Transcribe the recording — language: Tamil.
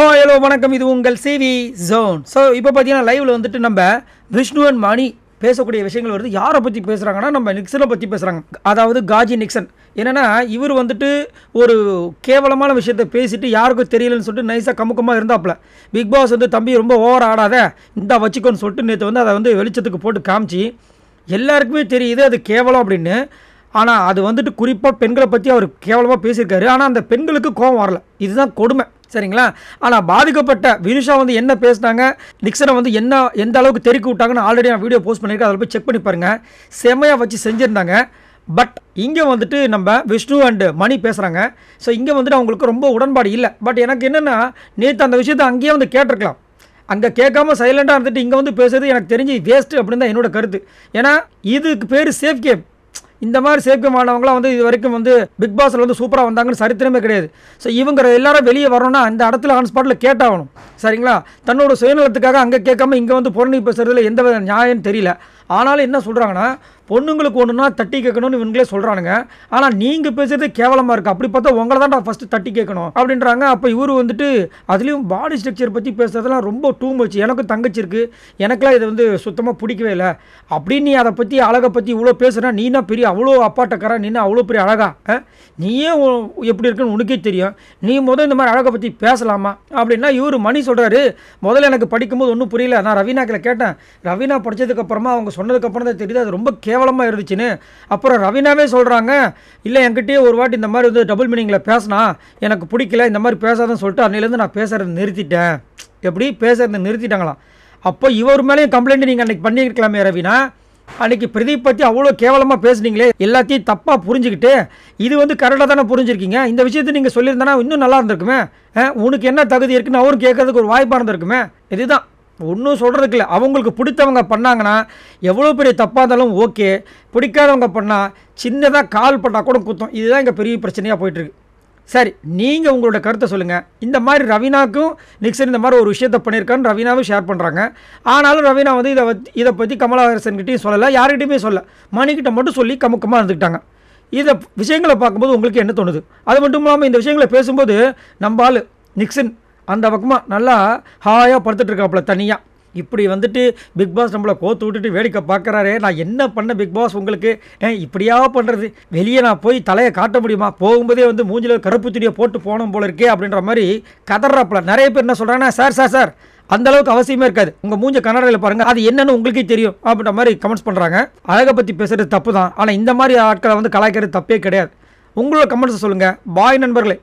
ஹோ ஹலோ வணக்கம் இது உங்கள் சிவி ஜோன் ஸோ இப்போ பார்த்தீங்கன்னா லைவில் வந்துட்டு நம்ம விஷ்ணு அண்ட் மணி பேசக்கூடிய விஷயங்கள் வருது யாரை பற்றி பேசுகிறாங்கன்னா நம்ம நிக்சனை பற்றி பேசுகிறாங்க அதாவது காஜி நிக்சன் என்னென்னா இவர் வந்துட்டு ஒரு கேவலமான விஷயத்த பேசிட்டு யாருக்கும் தெரியலன்னு சொல்லிட்டு நைஸாக கமுக்கமாக இருந்தாப்புல பிக் பாஸ் வந்து தம்பி ரொம்ப ஓவர் ஆடாத இந்த வச்சுக்கோன்னு சொல்லிட்டு நேற்று வந்து அதை வந்து வெளிச்சத்துக்கு போட்டு காமிச்சு எல்லாருக்குமே தெரியுது அது கேவலம் அப்படின்னு ஆனால் அது வந்துட்டு குறிப்பாக பெண்களை பற்றி அவர் கேவலமாக பேசியிருக்காரு ஆனால் அந்த பெண்களுக்கு கோபம் வரல இதுதான் கொடுமை சரிங்களா ஆனால் பாதிக்கப்பட்ட வினுஷா வந்து என்ன பேசினாங்க நிக்சனை வந்து என்ன எந்த அளவுக்கு தெருக்கு விட்டாங்கன்னு ஆல்ரெடி நான் வீடியோ போஸ்ட் பண்ணியிருக்கேன் அதில் போய் செக் பண்ணி பாருங்கள் செம்மையாக வச்சு செஞ்சுருந்தாங்க பட் இங்கே வந்துட்டு நம்ம விஷ்ணு அண்டு மணி பேசுகிறாங்க ஸோ இங்கே வந்துட்டு அவங்களுக்கு ரொம்ப உடன்பாடு இல்லை பட் எனக்கு என்னென்னா நேற்று அந்த விஷயத்தை அங்கேயே வந்து கேட்டிருக்கலாம் அங்கே கேட்காம சைலண்ட்டாக இருந்துட்டு இங்கே வந்து பேசுறது எனக்கு தெரிஞ்சு வேஸ்ட்டு அப்படின்னு தான் என்னோட கருத்து ஏன்னா இதுக்கு பேர் சேஃப் கேம் இந்த மாதிரி சேஃப்கம் ஆனவங்களாம் வந்து இது வரைக்கும் வந்து பிக் பாஸில் வந்து சூப்பராக வந்தாங்கன்னு சரித்திரமே கிடையாது ஸோ இவங்க எல்லாரும் வெளியே வரணும்னா அந்த இடத்துல ஆன் ஸ்பாட்டில் கேட்டாகணும் சரிங்களா தன்னோட சுயநலத்துக்காக அங்கே கேட்காம இங்கே வந்து புறணி பேசுறதுல எந்த நியாயம் தெரியல ஆனாலும் என்ன சொல்கிறாங்கன்னா பொண்ணுங்களுக்கு ஒன்றுனா தட்டி கேட்கணும்னு இவங்களே சொல்கிறானுங்க ஆனால் நீங்கள் பேசுகிறது கேவலமாக இருக்குது அப்படி பார்த்தா உங்களை தான்டா ஃபஸ்ட்டு தட்டி கேட்கணும் அப்படின்றாங்க அப்போ இவர் வந்துட்டு அதுலேயும் பாடி ஸ்ட்ரக்சர் பற்றி பேசுகிறதுலாம் ரொம்ப டூ மச் எனக்கும் தங்கச்சி இருக்குது எனக்குலாம் இதை வந்து சுத்தமாக பிடிக்கவே இல்லை அப்படின்னு நீ அதை பற்றி அழகை பற்றி இவ்வளோ பேசுகிறா தான் பெரிய அவ்வளோ அப்பாட்டக்கார நீனா அவ்வளோ பெரிய அழகா நீயே எப்படி இருக்குன்னு உனக்கே தெரியும் நீ முதல் இந்த மாதிரி அழகை பற்றி பேசலாமா அப்படின்னா இவர் மணி சொல்கிறாரு முதல்ல எனக்கு படிக்கும்போது ஒன்றும் புரியல நான் ரவீனாக்கில் கேட்டேன் ரவீனா படித்ததுக்கப்புறமா அவங்க சொன்னதுக்கப்புறம் தான் தெரியுது அது ரொம்ப கேவ கேவலமாக இருந்துச்சுன்னு அப்புறம் ரவீனாவே சொல்கிறாங்க இல்லை என்கிட்டயே ஒரு வாட்டி இந்த மாதிரி வந்து டபுள் மீனிங்கில் பேசினா எனக்கு பிடிக்கல இந்த மாதிரி பேசாதன்னு சொல்லிட்டு அன்னையிலேருந்து நான் பேசுறது நிறுத்திட்டேன் எப்படி பேசுகிறத நிறுத்திட்டாங்களாம் அப்போ இவர் மேலேயும் கம்ப்ளைண்ட் நீங்கள் அன்றைக்கி பண்ணியிருக்கலாமே ரவினா அன்றைக்கி பிரதீப் பற்றி அவ்வளோ கேவலமாக பேசுனீங்களே எல்லாத்தையும் தப்பாக புரிஞ்சுக்கிட்டு இது வந்து கரெக்டாக தானே புரிஞ்சிருக்கீங்க இந்த விஷயத்தை நீங்கள் சொல்லியிருந்தேன்னா இன்னும் நல்லா இருந்திருக்குமே உனக்கு என்ன தகுதி இருக்குன்னு அவரும் கேட்கறதுக்கு ஒரு வாய்ப்பாக இருந்திருக்குமே இதுதான் ஒன்றும் சொல்கிறதுக்கு இல்லை அவங்களுக்கு பிடித்தவங்க பண்ணாங்கன்னா எவ்வளோ பெரிய தப்பாக இருந்தாலும் ஓகே பிடிக்காதவங்க பண்ணால் சின்னதாக கால் பண்ணால் கூட குத்தம் இதுதான் இங்கே பெரிய பிரச்சனையாக போயிட்டுருக்கு சரி நீங்கள் உங்களோட கருத்தை சொல்லுங்கள் இந்த மாதிரி ரவீனாக்கும் நிக்சன் இந்த மாதிரி ஒரு விஷயத்த பண்ணியிருக்கான்னு ரவீனாவும் ஷேர் பண்ணுறாங்க ஆனாலும் ரவீனா வந்து இதை இதை பற்றி கமலஹாசன்கிட்டையும் சொல்லலை யார்கிட்டையுமே சொல்ல மணிக்கிட்ட மட்டும் சொல்லி கமுக்கமாக இருந்துக்கிட்டாங்க இதை விஷயங்களை பார்க்கும்போது உங்களுக்கு என்ன தோணுது அது மட்டும் இல்லாமல் இந்த விஷயங்களை பேசும்போது நம்ம ஆள் நிக்சன் அந்த பக்கமாக நல்லா ஹாயாக படுத்துட்ருக்காப்புல தனியாக இப்படி வந்துட்டு பிக் பாஸ் நம்மளை கோத்து விட்டுட்டு வேடிக்கை பார்க்குறாரே நான் என்ன பண்ண பிக் பாஸ் உங்களுக்கு ஏன் இப்படியா பண்ணுறது வெளியே நான் போய் தலையை காட்ட முடியுமா போகும்போதே வந்து மூஞ்சில் கருப்பு துணியை போட்டு போனோம் போல இருக்கே அப்படின்ற மாதிரி கதறாப்புல நிறைய பேர் என்ன சொல்கிறாங்கன்னா சார் சார் சார் அந்த அளவுக்கு அவசியமே இருக்காது உங்க மூஞ்ச கன்னடையில் பாருங்க அது என்னன்னு உங்களுக்கே தெரியும் அப்படின்ற மாதிரி கமெண்ட்ஸ் பண்றாங்க அழகை பத்தி பேசுறது தப்பு தான் ஆனால் இந்த மாதிரி ஆட்களை வந்து கலாய்க்கிறது தப்பே கிடையாது உங்களோட கமெண்ட்ஸ் சொல்லுங்க பாய் நண்பர்களே